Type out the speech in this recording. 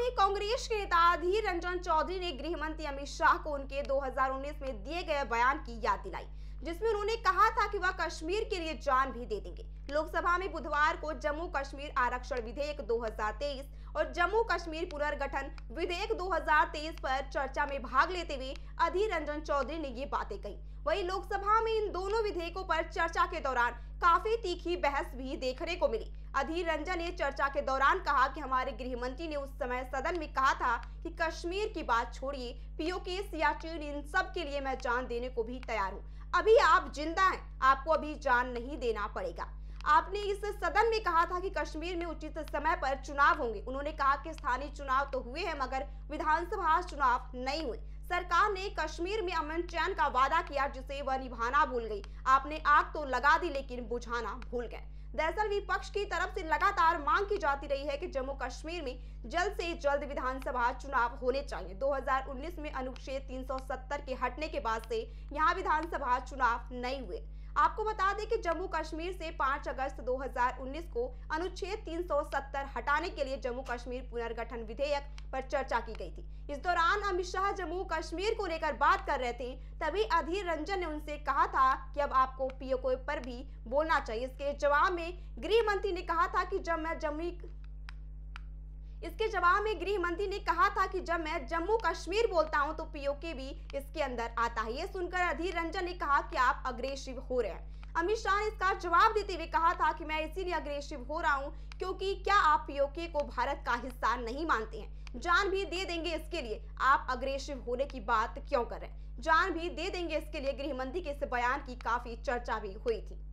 में कांग्रेस के नेता अधीर रंजन चौधरी ने गृह मंत्री अमित शाह को उनके 2019 में दिए गए बयान की याद दिलाई जिसमें उन्होंने कहा था कि वह कश्मीर के लिए जान भी दे देंगे लोकसभा में बुधवार को जम्मू कश्मीर आरक्षण विधेयक 2023 और जम्मू कश्मीर पुनर्गठन विधेयक 2023 पर चर्चा में भाग लेते हुए अधीर रंजन चौधरी ने ये बातें कही वहीं लोकसभा में इन दोनों विधेयकों पर चर्चा के दौरान काफी तीखी बहस भी देखने को मिली अधीर रंजन ने चर्चा के दौरान कहा कि हमारे गृह मंत्री ने उस समय सदन में कहा था कि कश्मीर की बात छोड़िए पीओके सियाचिन इन सब के लिए मैं जान देने को भी तैयार हूँ अभी आप जिंदा हैं आपको अभी जान नहीं देना पड़ेगा आपने इस सदन में कहा था कि कश्मीर में उचित समय पर चुनाव होंगे उन्होंने कहा कि स्थानीय चुनाव तो हुए हैं मगर विधानसभा चुनाव नहीं हुए सरकार ने कश्मीर में अमन चैन का वादा किया जिसे वह निभाना भूल गई आपने आग तो लगा दी लेकिन बुझाना भूल गए दरअसल विपक्ष की तरफ से लगातार मांग की जाती रही है कि जम्मू कश्मीर में जल्द से जल्द विधानसभा चुनाव होने चाहिए 2019 में अनुच्छेद 370 के हटने के बाद से यहां विधानसभा चुनाव नहीं हुए आपको बता दें कि जम्मू कश्मीर से 5 अगस्त 2019 को अनुच्छेद 370 हटाने के लिए जम्मू कश्मीर पुनर्गठन विधेयक पर चर्चा की गई थी इस दौरान अमित शाह जम्मू कश्मीर को लेकर बात कर रहे थे तभी अधीर रंजन ने उनसे कहा था कि अब आपको पीओके पर भी बोलना चाहिए इसके जवाब में गृह मंत्री ने कहा था कि जब मैं जम्मू इसके जवाब में गृह मंत्री ने कहा था कि जब मैं जम्मू कश्मीर बोलता हूं तो पीओके भी इसके अंदर आता है ये सुनकर अधीर रंजन ने कहा कि आप अग्रेसिव हो रहे हैं अमित शाह ने इसका जवाब देते हुए कहा था कि मैं इसीलिए अग्रेसिव हो रहा हूं क्योंकि क्या आप पीओके को भारत का हिस्सा नहीं मानते हैं जान भी दे देंगे इसके लिए आप अग्रेसिव होने की बात क्यों कर रहे हैं जान भी दे देंगे इसके लिए गृह मंत्री के इस बयान की काफी चर्चा भी हुई थी